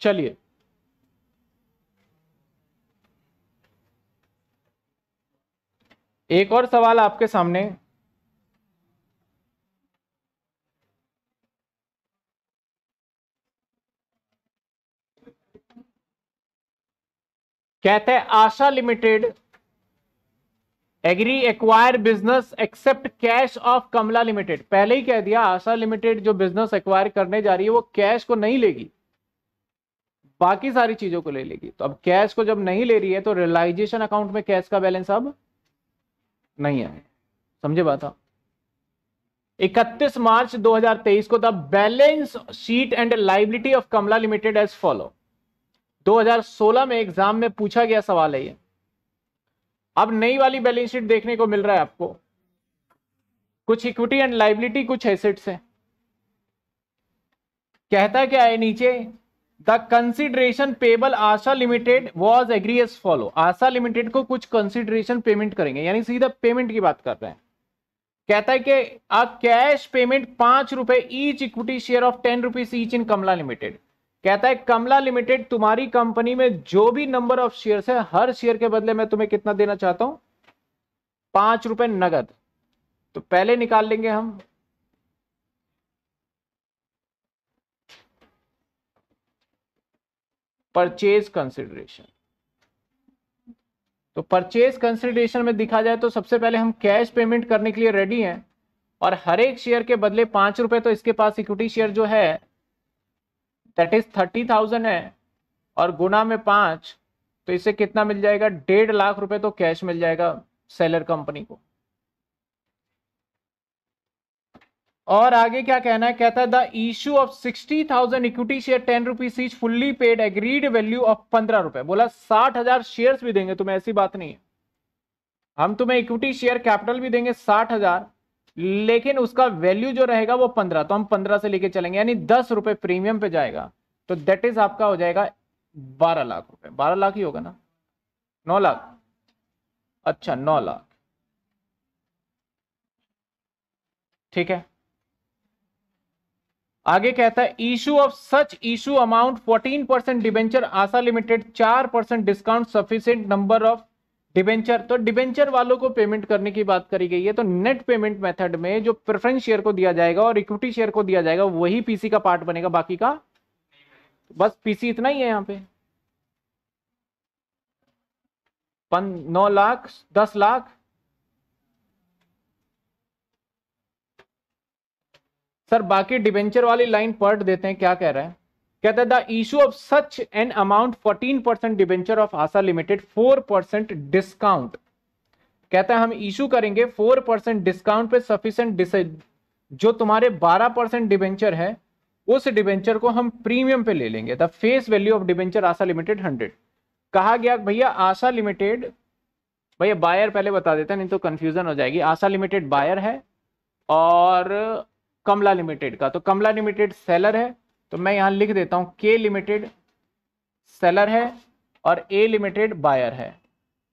चलिए एक और सवाल आपके सामने कहते हैं Asha limited agree acquire business except cash of Kamala limited पहले ही कह दिया आशा लिमिटेड जो बिजनेस एक्वायर करने जा रही है वो कैश को नहीं लेगी बाकी सारी चीजों को ले लेगी तो अब कैश को जब नहीं ले रही है तो रियलाइजेशन अकाउंट में कैश का बैलेंस अब नहीं है समझे बात आप 31 मार्च 2023 को the balance sheet and liability of Kamala limited as follow 2016 में एग्जाम में पूछा गया सवाल है ये अब नई वाली बैलेंस शीट देखने को मिल रहा है आपको कुछ इक्विटी एंड लाइबिलिटी कुछ एसेट्स है कहता क्या है नीचे the consideration payable Asha limited was agree as follow Asha limited को कुछ कंसिडरेशन पेमेंट करेंगे यानी सीधा पेमेंट की बात कर रहे हैं कहता है कि अ कैश पेमेंट पांच रुपए each equity share of ten rupees each in Kamala limited कहता है कमला लिमिटेड तुम्हारी कंपनी में जो भी नंबर ऑफ शेयर है हर शेयर के बदले में तुम्हें कितना देना चाहता हूं पांच रुपए नगद तो पहले निकाल लेंगे हम परचेज कंसिडरेशन तो परचेज कंसिडरेशन में दिखा जाए तो सबसे पहले हम कैश पेमेंट करने के लिए रेडी हैं और हर एक शेयर के बदले पांच रुपए तो इसके पास इक्विटी शेयर जो है दैट इज थर्टी थाउजेंड है और गुना में पांच तो इसे कितना मिल जाएगा डेढ़ लाख रुपए तो कैश मिल जाएगा सेलर कंपनी को और आगे क्या कहना है कहता है the issue of sixty thousand equity share ten rupees is fully paid agreed value of पंद्रह रुपए बोला साठ हजार शेयर भी देंगे तुम्हें ऐसी बात नहीं है हम तुम्हें इक्विटी शेयर कैपिटल भी देंगे साठ हजार लेकिन उसका वैल्यू जो रहेगा वो पंद्रह तो हम पंद्रह से लेके चलेंगे यानी दस रुपए प्रीमियम पे जाएगा तो दैट इज आपका हो जाएगा बारह लाख रुपए बारह लाख ही होगा ना नौ लाख अच्छा नौ लाख ठीक है आगे कहता है issue of such issue amount 14 percent debenture Asha limited 4 percent discount sufficient number of debenture तो डिबेंचर वालों को पेमेंट करने की बात करी गई है तो नेट पेमेंट मेथड में जो प्रेफरेंस शेयर को दिया जाएगा और इक्विटी शेयर को दिया जाएगा वही पीसी का पार्ट बनेगा बाकी का बस पीसी इतना ही है यहाँ पे नौ लाख दस लाख सर बाकी डिवेंचर वाली लाइन पढ़ देते हैं क्या कह रहे हैं कहते हैं the issue of such an amount 14 percent debenture of Asha limited 4 percent discount कहते हैं हम इशू करेंगे 4 परसेंट डिस्काउंट पे सफिशेंट जो तुम्हारे 12 परसेंट डिवेंचर है उस डिवेंचर को हम प्रीमियम पे ले लेंगे the face value of debenture Asha limited hundred कहा गया भैया आशा लिमिटेड भैया बायर पहले बता देता नहीं तो कंफ्यूजन हो जाएगी आशा लिमिटेड बायर है और कमला लिमिटेड का तो कमला लिमिटेड सेलर है तो मैं यहां लिख देता हूं के लिमिटेड सेलर है और ए लिमिटेड बायर है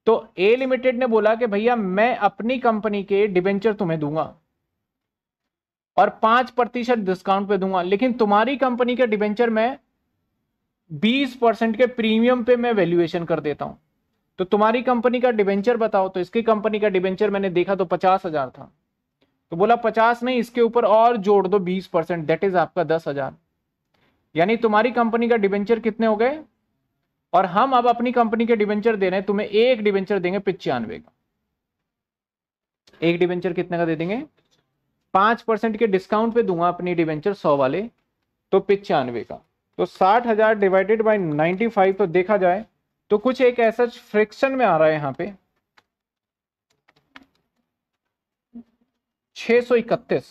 तो ए लिमिटेड ने बोला कि भैया मैं अपनी कंपनी के डिबेंचर तुम्हें दूंगा और पांच प्रतिशत डिस्काउंट पे दूंगा लेकिन तुम्हारी कंपनी के डिबेंचर में बीस परसेंट के प्रीमियम पे मैं वैल्यूएशन कर देता हूं तो तुम्हारी कंपनी का डिबेंचर बताओ तो इसकी कंपनी का डिबेंचर मैंने देखा तो पचास हजार था तो बोला पचास नहीं इसके ऊपर और जोड़ दो बीस परसेंट दैट इज आपका दस हजार यानी तुम्हारी कंपनी का डिवेंचर कितने हो गए और हम अब अपनी कंपनी के डिवेंचर दे रहे हैं तुम्हें एक डिवेंचर देंगे पिचानवे का एक डिवेंचर कितने का दे देंगे पांच परसेंट के डिस्काउंट पे दूंगा अपनी डिवेंचर सौ वाले तो पिचानवे का तो साठ हजार डिवाइडेड बाई नाइनटी फाइव तो देखा जाए तो कुछ एक ऐसा फ्रिक्शन में आ रहा है यहाँ पे छह सौ इकतीस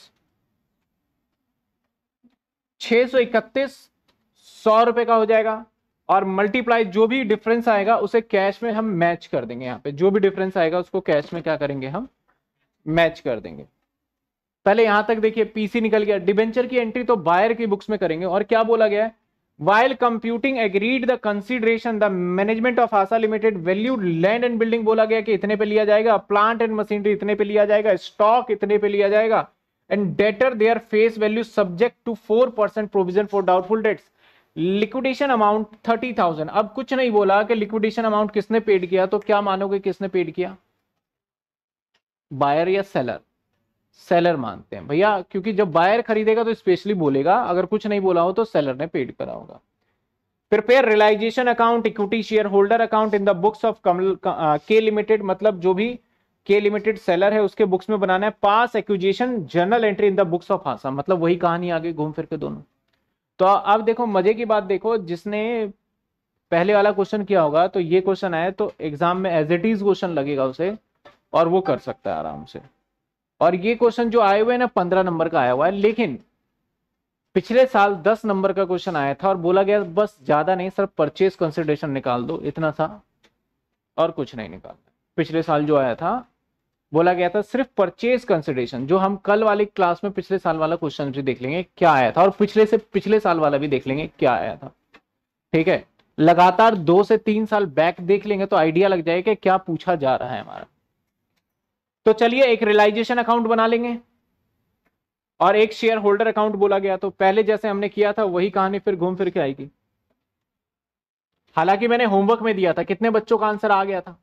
सौ इकतीस सौ रुपए का हो जाएगा और मल्टीप्लाई जो भी डिफरेंस आएगा उसे कैश में हम मैच कर देंगे यहां पे जो भी डिफरेंस आएगा उसको कैश में क्या करेंगे हम मैच कर देंगे पहले यहां तक देखिए पीसी निकल गया डिबेंचर की एंट्री तो बायर की बुक्स में करेंगे और क्या बोला गया है while computing agreed the consideration the management of Asha limited value land and building बोला गया कि इतने पे लिया जाएगा प्लांट एंड मशीनरी इतने पे लिया जाएगा स्टॉक इतने पे लिया जाएगा and debtor they are face value subject to four percent provision for doubtful debts liquidation amount thirty thousand अब कुछ नहीं बोला कि लिक्विडेशन अमाउंट किसने पेड किया तो क्या मानोगे किसने पेड किया बायर या सेलर सेलर मानते हैं भैया क्योंकि जब बायर खरीदेगा तो स्पेशली बोलेगा अगर कुछ नहीं बोला हो तो सेलर ने पेड करा होगा prepare realisation account equity share holder account in the books of Kamal के लिमिटेड मतलब जो भी के लिमिटेड सेलर है उसके बुक्स में बनाना है pass acquisition journal entry in the books of हासा मतलब वही कहानी आगे घूम फिर के दोनों तो अब देखो मजे की बात देखो जिसने पहले वाला क्वेश्चन किया होगा तो ये क्वेश्चन आया तो एग्जाम में एज इट इज क्वेश्चन लगेगा उसे और वो कर सकता है आराम से और ये क्वेश्चन जो आए हुए हैं ना पंद्रह नंबर का आया हुआ है लेकिन पिछले साल दस नंबर का क्वेश्चन आया था और बोला गया बस ज्यादा नहीं सर परचेज कंसिडरेशन निकाल दो इतना सा और कुछ नहीं निकाल पिछले साल जो आया था बोला गया था सिर्फ परचेज कंसिडरेशन जो हम कल वाली क्लास में पिछले साल वाला क्वेश्चन भी देख लेंगे क्या आया था और पिछले से पिछले साल वाला भी देख लेंगे क्या आया था ठीक है लगातार दो से तीन साल बैक देख लेंगे तो आइडिया लग जाएगा क्या पूछा जा रहा है हमारा तो चलिए एक रियलाइजेशन अकाउंट बना लेंगे और एक शेयर होल्डर अकाउंट बोला गया तो पहले जैसे हमने किया था वही कहानी फिर घूम फिर के आएगी हालांकि मैंने होमवर्क में दिया था कितने बच्चों का आंसर आ गया था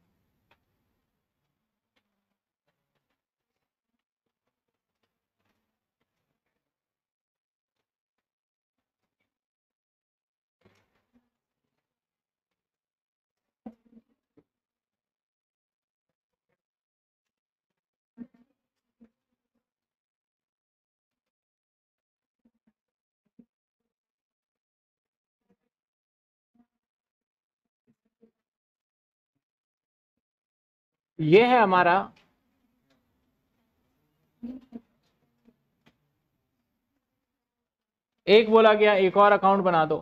ये है हमारा एक बोला गया एक और अकाउंट बना दो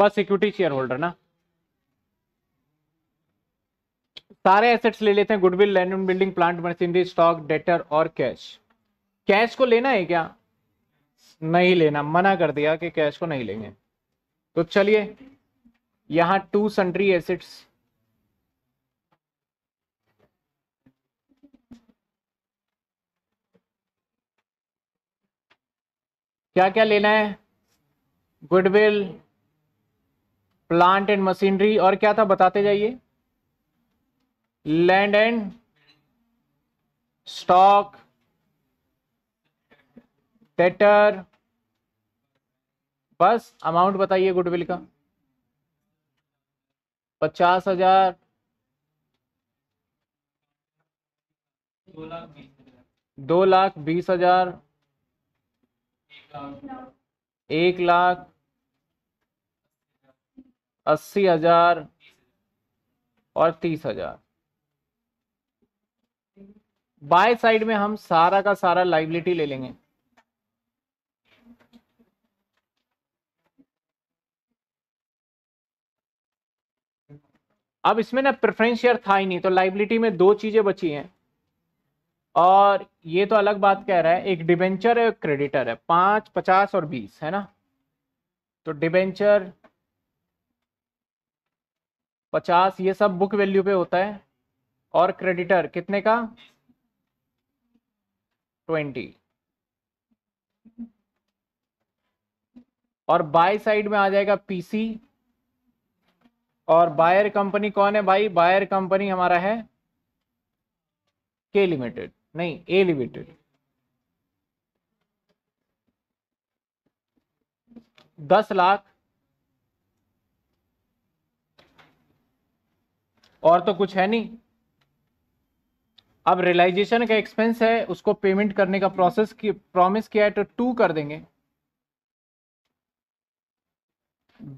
बस इक्विटी शेयर होल्डर ना सारे एसेट्स ले लेते हैं goodwill land building plant machinery stock debtor और कैश कैश को लेना है क्या नहीं लेना मना कर दिया कि कैश को नहीं लेंगे तो चलिए यहां टू सन्ड्री एसेट्स क्या क्या लेना है गुडविल प्लांट एंड मशीनरी और क्या था बताते जाइए लैंड एंड स्टॉक टेटर बस अमाउंट बताइए गुडविल का पचास हजार दो लाख बीस हजार एक लाख अस्सी हजार और तीस हजार बाय साइड में हम सारा का सारा लाइबिलिटी ले लेंगे अब इसमें ना प्रेफरेंस शेयर था ही नहीं तो लाइबिलिटी में दो चीजें बची हैं और ये तो अलग बात कह रहा है एक डिबेंचर है एक क्रेडिटर है पांच पचास और बीस है ना तो डिबेंचर पचास ये सब बुक वैल्यू पे होता है और क्रेडिटर कितने का ट्वेंटी और बाय साइड में आ जाएगा पीसी और बायर कंपनी कौन है भाई बायर कंपनी हमारा है के लिमिटेड नहीं ए लिमिटेड दस लाख और तो कुछ है नहीं अब रियलाइजेशन का एक्सपेंस है उसको पेमेंट करने का प्रोसेस की प्रॉमिस किया है तो टू कर देंगे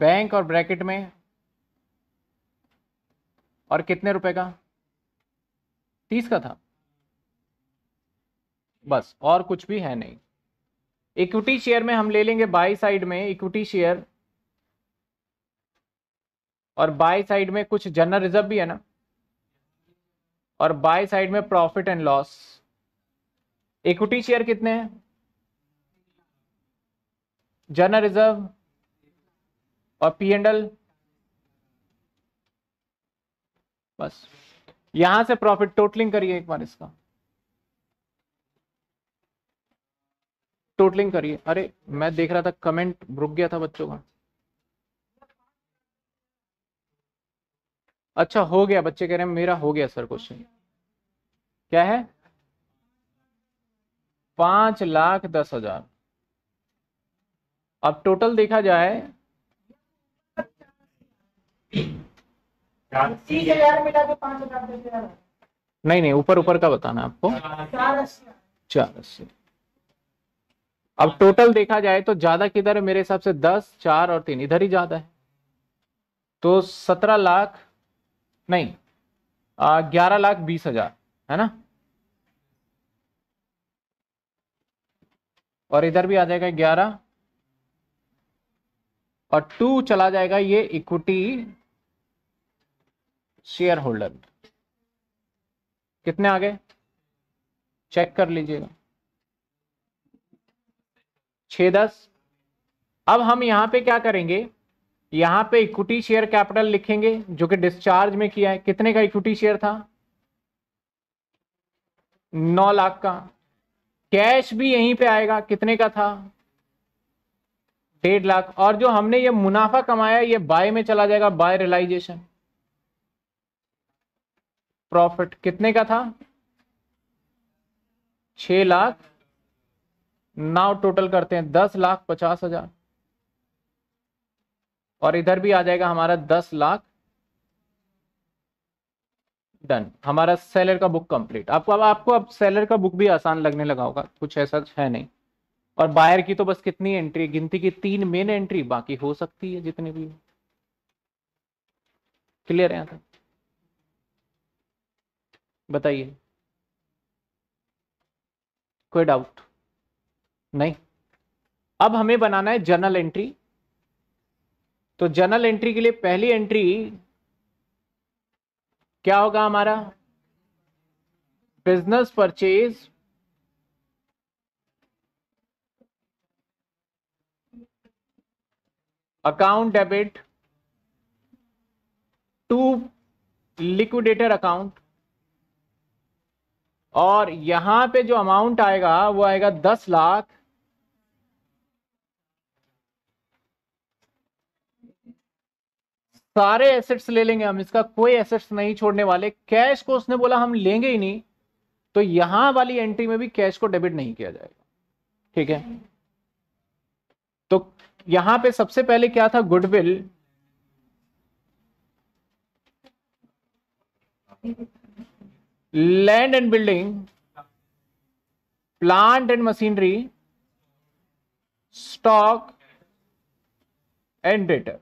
बैंक और ब्रैकेट में और कितने रुपए का तीस का था बस और कुछ भी है नहीं इक्विटी शेयर में हम ले लेंगे बाई साइड में इक्विटी शेयर और बाय साइड में कुछ जनरल रिजर्व भी है ना और बाय साइड में profit and loss equity share कितने हैं जनरल रिजर्व और पी एंडल बस यहां से प्रॉफिट टोटलिंग करिए एक बार इसका टोटलिंग करिए अरे मैं देख रहा था कमेंट रुक गया था बच्चों का अच्छा हो गया बच्चे कह रहे हैं मेरा हो गया सर क्वेश्चन क्या है पांच लाख दस हजार अब टोटल देखा जाए नहीं नहीं ऊपर ऊपर का बताना आपको चार अस्सी अब टोटल देखा जाए तो ज्यादा किधर है मेरे हिसाब से दस चार और तीन इधर ही ज्यादा है तो सत्रह लाख नहीं ग्यारह लाख बीस हजार है ना और इधर भी आ जाएगा ग्यारह और टू चला जाएगा ये इक्विटी शेयर होल्डर कितने आ गए चेक कर लीजिएगा छ दस अब हम यहां पे क्या करेंगे यहां पे इक्विटी शेयर कैपिटल लिखेंगे जो कि डिस्चार्ज में किया है कितने का इक्विटी शेयर था नौ लाख का कैश भी यहीं पे आएगा कितने का था डेढ़ लाख और जो हमने ये मुनाफा कमाया ये बाय में चला जाएगा बाय रियलाइजेशन प्रॉफिट कितने का था छ लाख नाव टोटल करते हैं दस लाख पचास हजार और इधर भी आ जाएगा हमारा दस लाख डन हमारा सेलर का बुक कंप्लीट आपको अब आपको अब सेलर का बुक भी आसान लगने लगा होगा कुछ ऐसा है नहीं और बायर की तो बस कितनी एंट्री गिनती की तीन मेन एंट्री बाकी हो सकती है जितनी भी क्लियर है बताइए कोई डाउट नहीं अब हमें बनाना है जर्नल एंट्री तो जनरल एंट्री के लिए पहली एंट्री क्या होगा हमारा business purchase account debit to liquidator account और यहां पे जो अमाउंट आएगा वो आएगा दस लाख सारे एसेट्स ले लेंगे हम इसका कोई एसेट्स नहीं छोड़ने वाले कैश को उसने बोला हम लेंगे ही नहीं तो यहां वाली एंट्री में भी कैश को डेबिट नहीं किया जाएगा ठीक है तो यहां पे सबसे पहले क्या था goodwill land and building plant and machinery stock and debtor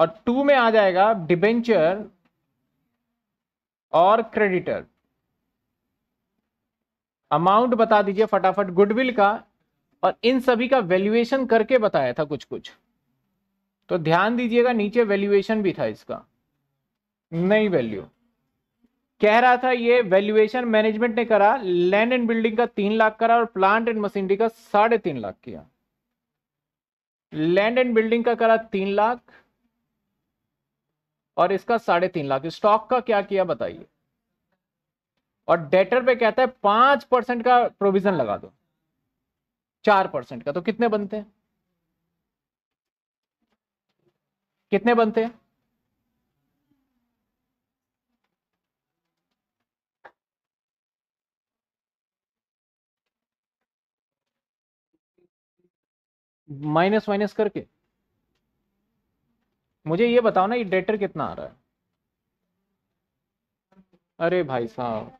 और टू में आ जाएगा डिबेंचर और क्रेडिटर अमाउंट बता दीजिए फटाफट गुडविल का और इन सभी का वैल्यूएशन करके बताया था कुछ कुछ तो ध्यान दीजिएगा नीचे वैल्यूएशन भी था इसका नई वैल्यू कह रहा था ये वैल्यूएशन मैनेजमेंट ने करा लैंड एंड बिल्डिंग का तीन लाख करा और प्लांट एंड मशीनरी का साढ़े तीन लाख किया लैंड एंड बिल्डिंग का करा तीन लाख और इसका साढ़े तीन लाख स्टॉक का क्या किया बताइए और डेटर पे कहता है पांच परसेंट का प्रोविजन लगा दो चार परसेंट का तो कितने बनते हैं कितने बनते हैं माइनस माइनस करके मुझे ये बताओ ना ये डेटर कितना आ रहा है अरे भाई साहब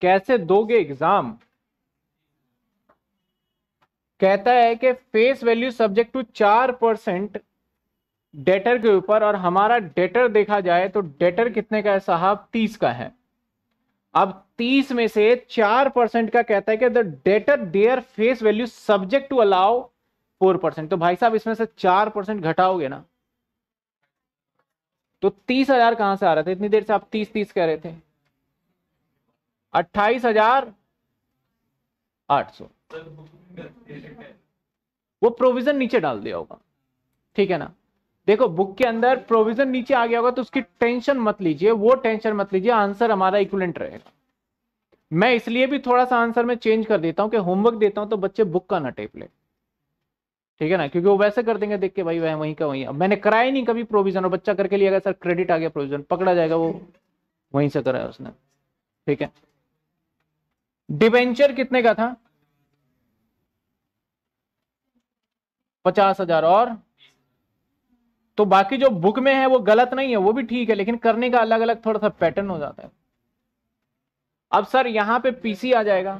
कैसे दोगे एग्जाम कहता है कि फेस वैल्यू सब्जेक्ट टू चार परसेंट डेटर के ऊपर और हमारा डेटर देखा जाए तो डेटर कितने का है साहब तीस का है अब 30 में से 4 परसेंट का कहता है कि the debtor their face value subject to allow 4 percent तो भाई साहब इसमें से 4 परसेंट घटाओगे ना तो तीस हजार कहां से आ रहे थे इतनी देर से आप तीस तीस कह रहे थे अट्ठाईस हजार आठ सौ वो प्रोविजन नीचे डाल दिया होगा ठीक है ना देखो बुक के अंदर प्रोविजन नीचे आ गया होगा तो उसकी टेंशन मत लीजिए वो टेंशन मत लीजिए आंसर हमारा इक्वलेंट रहेगा मैं इसलिए भी थोड़ा सा आंसर में चेंज कर देता हूं कि होमवर्क देता हूं तो बच्चे बुक का ना टेप ले ठीक है ना क्योंकि वो वैसे कर देंगे देख के भाई वह वहीं का वहीं अब मैंने कराया नहीं कभी प्रोविजन और बच्चा करके लिया गया सर क्रेडिट आ गया प्रोविजन पकड़ा जाएगा वो वहीं से कराया उसने ठीक है डिवेंचर कितने का था पचास हजार और तो बाकी जो बुक में है वो गलत नहीं है वो भी ठीक है लेकिन करने का अलग अलग थोड़ा सा पैटर्न हो जाता है अब सर यहां पे पीसी आ जाएगा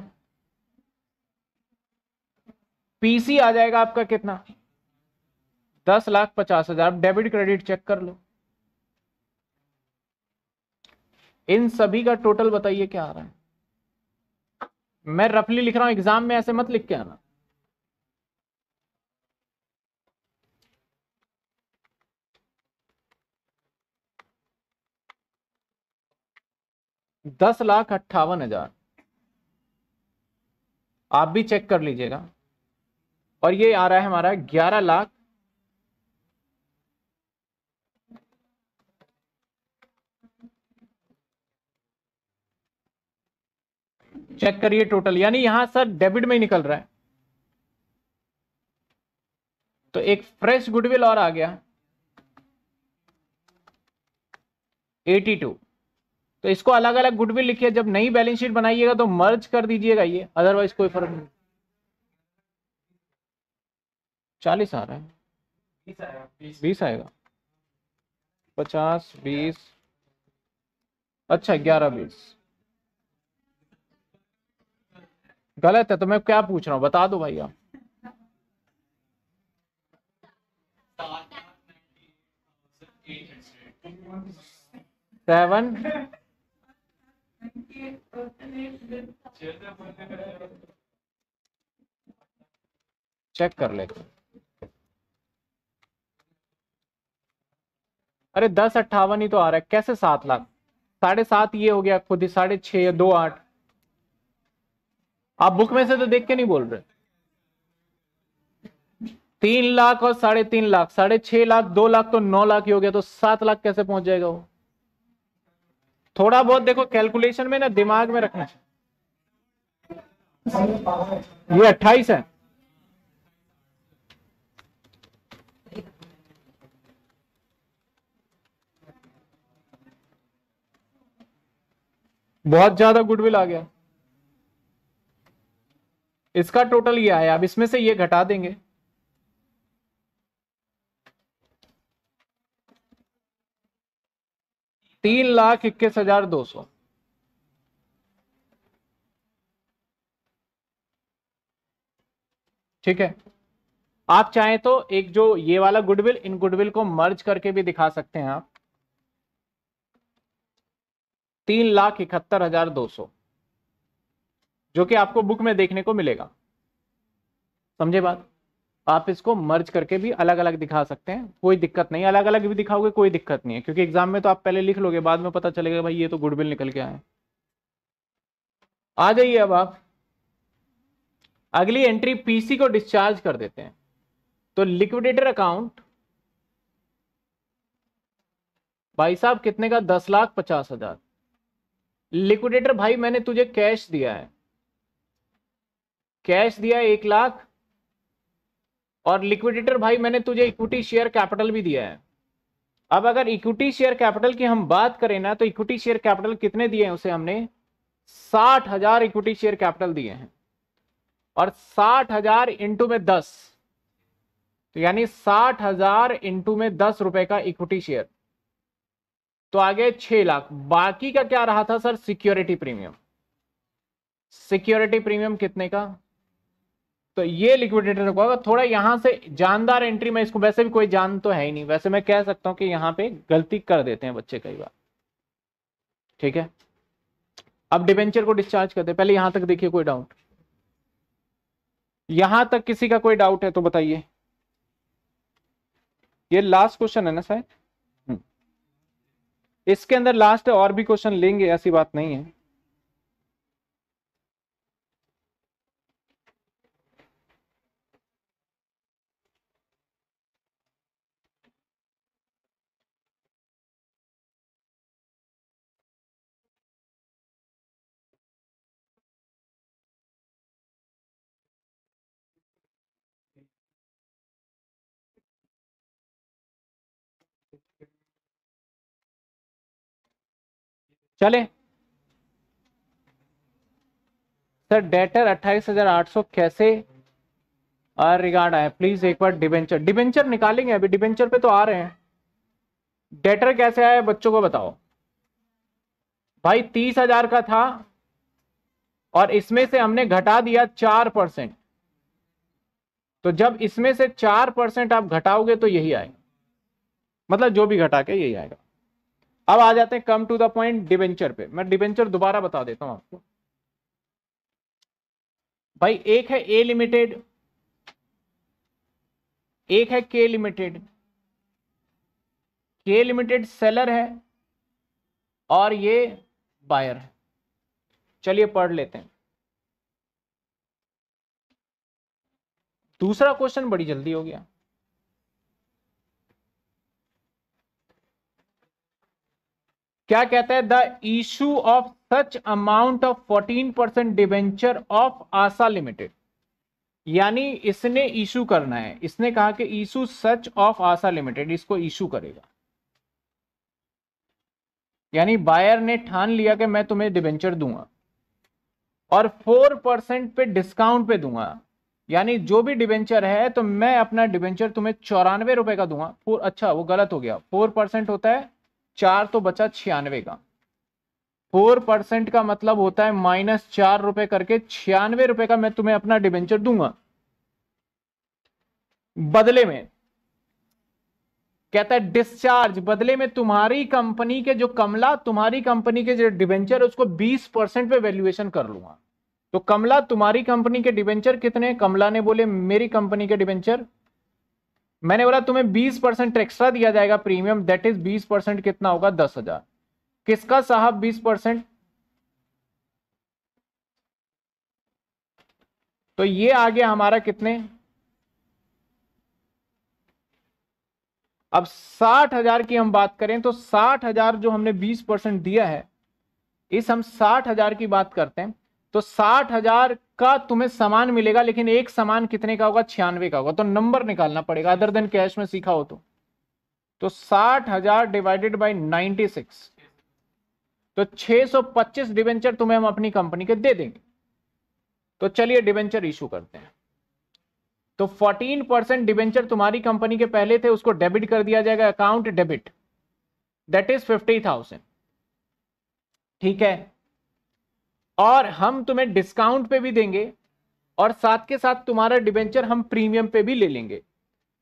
पीसी आ जाएगा आपका कितना दस लाख पचास हजार डेबिट क्रेडिट चेक कर लो इन सभी का टोटल बताइए क्या आ रहा है मैं रफली लिख रहा हूं एग्जाम में ऐसे मत लिख के आना दस लाख अट्ठावन हजार आप भी चेक कर लीजिएगा और ये आ रहा है हमारा ग्यारह लाख चेक करिए टोटल यानी यहां सर डेबिट में ही निकल रहा है तो एक फ्रेश गुडविल और आ गया 82 तो इसको अलग अलग गुडविल लिखिए जब नई बैलेंस शीट बनाइएगा तो मर्ज कर दीजिएगा ये अदरवाइज कोई फर्क नहीं चालीस आ रहा है बीस आएगा पचास बीस अच्छा ग्यारह बीस गलत है तो मैं क्या पूछ रहा हूं बता दो भाई आप सेवन चेक कर लेते अरे दस अट्ठावन ही तो आ रहा है कैसे सात लाख साढ़े सात ये हो गया खुद ही साढ़े छह दो आठ आप बुक में से तो देख के नहीं बोल रहे तीन लाख और साढ़े तीन लाख साढ़े छह लाख दो लाख तो नौ लाख ही हो गया तो सात लाख कैसे पहुंच जाएगा वो थोड़ा बहुत देखो कैलकुलेशन में ना दिमाग में रखना चाहिए ये अट्ठाईस है बहुत ज्यादा गुडविल आ गया इसका टोटल ये आया अब इसमें से ये घटा देंगे तीन लाख इक्कीस हजार दो सौ ठीक है आप चाहें तो एक जो ये वाला गुडविल इन गुडविल को मर्ज करके भी दिखा सकते हैं आप तीन लाख इकहत्तर हजार दो सौ जो कि आपको बुक में देखने को मिलेगा समझे बात आप इसको मर्ज करके भी अलग अलग दिखा सकते हैं कोई दिक्कत नहीं अलग अलग भी दिखाओगे कोई दिक्कत नहीं है क्योंकि एग्जाम में तो आप पहले लिख लोगे बाद में पता चलेगा भाई ये तो गुडविल निकल के आए आ जाइए अब आप अगली एंट्री पीसी को डिस्चार्ज कर देते हैं तो लिक्विडेटर अकाउंट भाई साहब कितने का दस लाख पचास हजार लिक्विडेटर भाई मैंने तुझे कैश दिया है कैश दिया एक लाख और लिक्विडिटर भाई मैंने तुझे इक्विटी शेयर कैपिटल भी दिया है अब अगर इक्विटी शेयर कैपिटल की हम बात करें ना तो इक्विटी शेयर कैपिटल कितने दिए हैं उसे हमने साठ हजार इक्विटी शेयर कैपिटल दिए हैं और साठ हजार इंटू में दस तो यानी साठ हजार इंटू में दस रुपए का इक्विटी शेयर तो आगे छह लाख बाकी का क्या रहा था sir security premium security premium कितने का तो ये लिक्विडेटर होगा थोड़ा यहां से जानदार एंट्री में इसको वैसे भी कोई जान तो है ही नहीं वैसे मैं कह सकता हूं कि यहां पे गलती कर देते हैं बच्चे कई बार ठीक है अब डिबेंचर को डिस्चार्ज करते पहले यहां तक देखिए कोई डाउट यहां तक किसी का कोई डाउट है तो बताइए ये लास्ट क्वेश्चन है ना शायद हम्म। इसके अंदर लास्ट और भी क्वेश्चन लेंगे ऐसी बात नहीं है चले सर डेटर अट्ठाईस हजार आठ सौ कैसे रिगार्ड आए प्लीज एक बार डिबेंचर डिबेंचर निकालेंगे अभी डिबेंचर पे तो आ रहे हैं डेटर कैसे आया बच्चों को बताओ भाई तीस हजार का था और इसमें से हमने घटा दिया चार परसेंट तो जब इसमें से चार परसेंट आप घटाओगे तो यही आएगा मतलब जो भी घटा के यही आएगा अब आ जाते हैं come to the point debenture पे मैं डिवेंचर दोबारा बता देता हूं आपको भाई एक है ए लिमिटेड एक है के लिमिटेड के लिमिटेड सेलर है और ये बायर है चलिए पढ़ लेते हैं दूसरा क्वेश्चन बड़ी जल्दी हो गया क्या कहता है the issue of such amount of 14 percent debenture of Asha limited यानी इसने इशू करना है इसने कहा कि issue such of Asha limited इसको इशू करेगा यानी बायर ने ठान लिया कि मैं तुम्हें डिवेंचर दूंगा और फोर परसेंट पे डिस्काउंट पे दूंगा यानी जो भी डिवेंचर है तो मैं अपना डिवेंचर तुम्हें चौरानवे रुपए का दूंगा फोर अच्छा वो गलत हो गया फोर परसेंट होता है चार तो बचा छियानवे का फोर परसेंट का मतलब होता है माइनस चार रुपए करके छियानवे रुपए का मैं तुम्हें अपना डिबेंचर दूंगा बदले में कहता है डिस्चार्ज बदले में तुम्हारी कंपनी के जो कमला तुम्हारी कंपनी के जो डिबेंचर उसको 20 परसेंट पे वैल्यूएशन कर लूंगा तो कमला तुम्हारी कंपनी के डिबेंचर कितने कमला ने बोले मेरी कंपनी के डिबेंचर मैंने बोला तुम्हें बीस परसेंट एक्स्ट्रा दिया जाएगा प्रीमियम दैट इज बीस परसेंट कितना होगा दस हजार किसका साहब बीस परसेंट तो ये आ गया हमारा कितने अब साठ हजार की हम बात करें तो साठ हजार जो हमने बीस परसेंट दिया है इस हम साठ हजार की बात करते हैं तो साठ हजार का तुम्हें सामान मिलेगा लेकिन एक सामान कितने का होगा छियानवे का होगा तो नंबर निकालना पड़ेगा अदर देन कैश में सीखा हो तो तो साठ हजार डिवाइडेड बाई नाइनटी सिक्स तो सौ पच्चीस डिवेंचर तुम्हें हम अपनी कंपनी के दे देंगे तो चलिए डिवेंचर इशू करते हैं तो फोर्टीन परसेंट डिवेंचर तुम्हारी कंपनी के पहले थे उसको डेबिट कर दिया जाएगा account debit that is thousand ठीक है और हम तुम्हें डिस्काउंट पे भी देंगे और साथ के साथ तुम्हारा डिबेंचर हम प्रीमियम पे भी ले लेंगे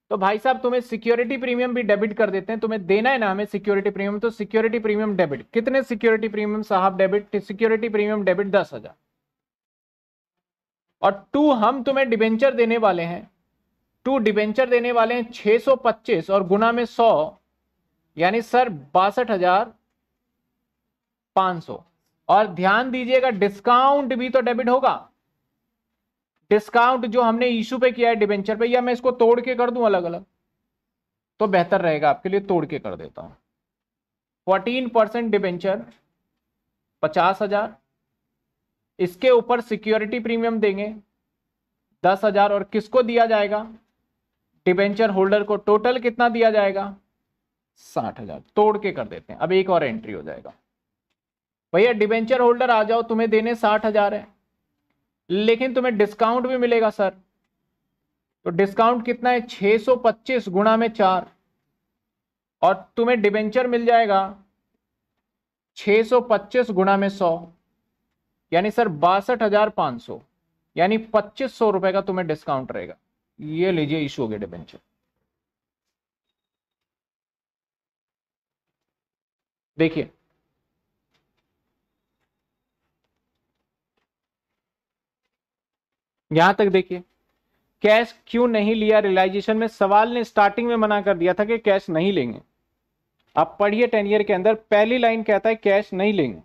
तो भाई साहब तुम्हें सिक्योरिटी प्रीमियम भी डेबिट कर देते हैं तुम्हें देना है ना हमें सिक्योरिटी प्रीमियम तो सिक्योरिटी प्रीमियम डेबिट कितने सिक्योरिटी प्रीमियम साहब डेबिट सिक्योरिटी प्रीमियम डेबिट दस हजार और टू हम तुम्हें डिबेंचर देने वाले हैं टू डिबेंचर देने वाले हैं पच्चीस और गुना में सौ यानी सर बासठ हजार पांच सौ और ध्यान दीजिएगा डिस्काउंट भी तो डेबिट होगा डिस्काउंट जो हमने इशू पे किया है डिबेंचर पे या मैं इसको तोड़ के कर दूं अलग अलग तो बेहतर रहेगा आपके लिए तोड़ के कर देता हूं फोर्टीन परसेंट डिबेंचर पचास हजार इसके ऊपर सिक्योरिटी प्रीमियम देंगे दस हजार और किसको दिया जाएगा डिबेंचर होल्डर को टोटल कितना दिया जाएगा साठ हजार तोड़ के कर देते हैं अब एक और एंट्री हो जाएगा भैया डिबेंचर होल्डर आ जाओ तुम्हें देने साठ हजार है लेकिन तुम्हें डिस्काउंट भी मिलेगा सर तो डिस्काउंट कितना है 625 गुणा में चार और तुम्हें डिबेंचर मिल जाएगा 625 गुणा में सौ यानी सर बासठ हजार पाँच सौ यानी पच्चीस सौ रुपए का तुम्हें डिस्काउंट रहेगा ये लीजिए इशू हो गया डिबेंचर देखिए यहां तक देखिए कैश क्यों नहीं लिया रियलाइजेशन में सवाल ने स्टार्टिंग में मना कर दिया था कि कैश नहीं लेंगे आप पढ़िए टेन ईयर के अंदर पहली लाइन कहता है कैश नहीं लेंगे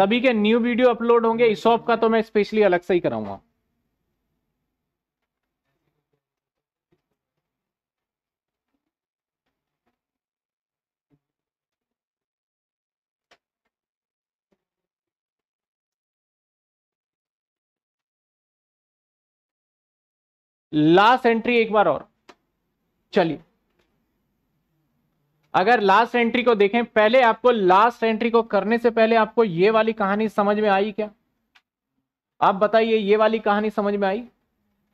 सभी के न्यू वीडियो अपलोड होंगे इस का तो मैं स्पेशली अलग से ही कराऊंगा लास्ट एंट्री एक बार और चलिए अगर लास्ट एंट्री को देखें पहले आपको लास्ट एंट्री को करने से पहले आपको ये वाली कहानी समझ में आई क्या आप बताइए ये वाली कहानी समझ में आई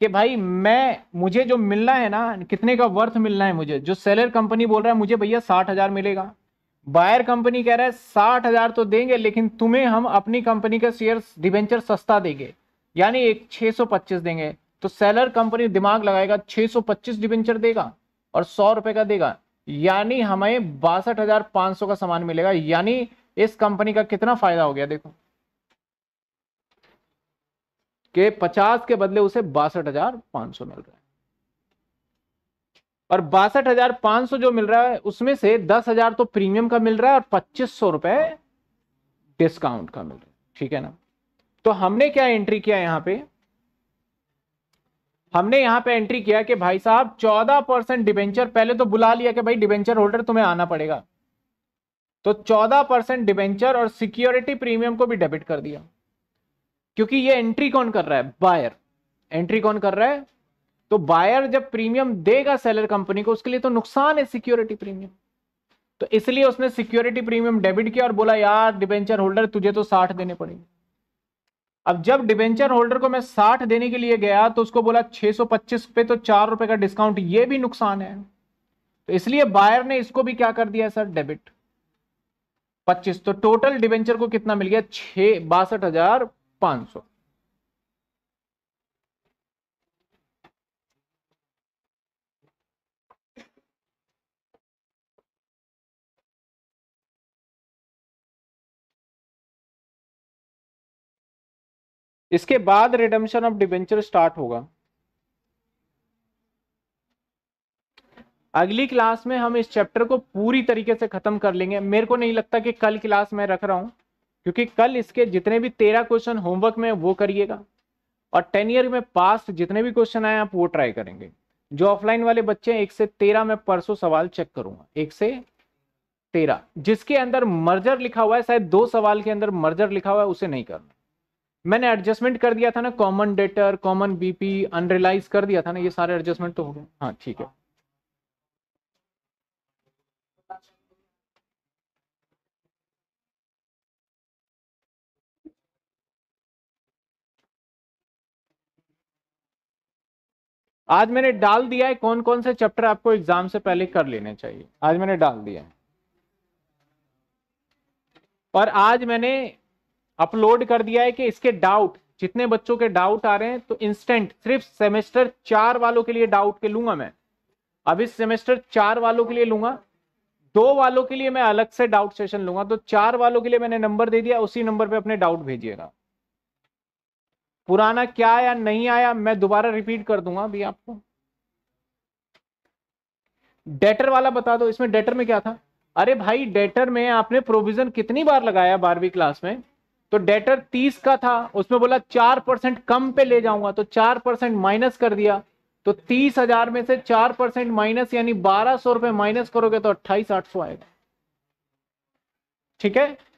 कि भाई मैं मुझे जो मिलना है ना कितने का वर्थ मिलना है मुझे जो सेलर कंपनी बोल रहा है मुझे भैया साठ हजार मिलेगा बायर कंपनी कह रहा है साठ हजार तो देंगे लेकिन तुम्हें हम अपनी कंपनी का शेयर डिवेंचर सस्ता देंगे यानी एक छः सौ पच्चीस देंगे तो सेलर कंपनी दिमाग लगाएगा 625 डिबेंचर देगा और सौ रुपए का देगा यानी हमें बासठ हजार पांच सौ का सामान मिलेगा यानी इस कंपनी का कितना फायदा हो गया देखो के पचास के बदले उसे बासठ हजार पांच सौ मिल रहा है और बासठ हजार पांच सौ जो मिल रहा है उसमें से दस हजार तो प्रीमियम का मिल रहा है और पच्चीस सौ रुपए डिस्काउंट का मिल रहा है ठीक है ना तो हमने क्या एंट्री किया यहां पे हमने यहाँ पे एंट्री किया कि भाई साहब चौदह परसेंट डिबेंचर पहले तो बुला लिया कि भाई डिबेंचर होल्डर तुम्हें आना पड़ेगा तो चौदह परसेंट डिबेंचर और सिक्योरिटी प्रीमियम को भी डेबिट कर दिया क्योंकि ये एंट्री कौन कर रहा है बायर एंट्री कौन कर रहा है तो बायर जब प्रीमियम देगा सेलर कंपनी को उसके लिए तो नुकसान है सिक्योरिटी प्रीमियम तो इसलिए उसने सिक्योरिटी प्रीमियम डेबिट किया और बोला यार डिबेंचर होल्डर तुझे तो साठ देने पड़ेंगे अब जब डिबेंचर होल्डर को मैं साठ देने के लिए गया तो उसको बोला 625 पे तो चार रुपए का डिस्काउंट ये भी नुकसान है तो इसलिए बायर ने इसको भी क्या कर दिया सर डेबिट 25 तो टोटल डिबेंचर को कितना मिल गया छह बासठ हजार पांच सौ इसके बाद रिडम्शन ऑफ डिबेंचर स्टार्ट होगा अगली क्लास में हम इस चैप्टर को पूरी तरीके से खत्म कर लेंगे मेरे को नहीं लगता कि कल क्लास में रख रहा हूं क्योंकि कल इसके जितने भी तेरह क्वेश्चन होमवर्क में वो करिएगा और टेन ईयर में पास जितने भी क्वेश्चन आए आप वो ट्राई करेंगे जो ऑफलाइन वाले बच्चे हैं एक से तेरह में परसों सवाल चेक करूंगा एक से तेरह जिसके अंदर मर्जर लिखा हुआ है शायद दो सवाल के अंदर मर्जर लिखा हुआ है उसे नहीं करना मैंने एडजस्टमेंट कर दिया था ना common debtor common BP unrealise कर दिया था ना ये सारे एडजस्टमेंट तो हो गए हाँ ठीक है आज मैंने डाल दिया है कौन कौन से चैप्टर आपको एग्जाम से पहले कर लेने चाहिए आज मैंने डाल दिया है और आज मैंने अपलोड कर दिया है कि इसके डाउट जितने बच्चों के डाउट आ रहे हैं तो इंस्टेंट सिर्फ सेमेस्टर चार वालों के लिए डाउट के लूंगा मैं अब इस सेमेस्टर चार वालों के लिए लूंगा दो वालों के लिए मैं अलग से डाउट सेशन लूंगा तो चार वालों के लिए मैंने नंबर दे दिया उसी नंबर पे अपने डाउट भेजिएगा पुराना क्या आया नहीं आया मैं दोबारा रिपीट कर दूंगा अभी आपको डेटर वाला बता दो इसमें डेटर में क्या था अरे भाई डेटर में आपने प्रोविजन कितनी बार लगाया बारहवीं क्लास में तो डेटर तीस का था उसमें बोला चार परसेंट कम पे ले जाऊंगा तो चार परसेंट माइनस कर दिया तो तीस हजार में से चार परसेंट माइनस यानी बारह सौ रुपए माइनस करोगे तो अट्ठाईस आठ सौ आएगा ठीक है